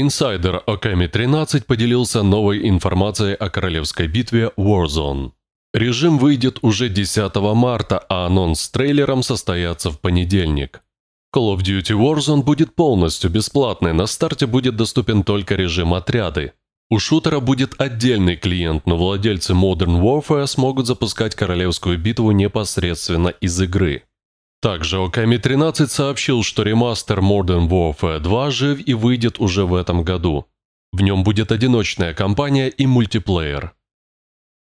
Инсайдер Оками-13 поделился новой информацией о королевской битве Warzone. Режим выйдет уже 10 марта, а анонс с трейлером состоятся в понедельник. Call of Duty Warzone будет полностью бесплатной, на старте будет доступен только режим отряды. У шутера будет отдельный клиент, но владельцы Modern Warfare смогут запускать королевскую битву непосредственно из игры. Также Okami13 сообщил, что ремастер Modern Warfare 2 жив и выйдет уже в этом году. В нем будет одиночная кампания и мультиплеер.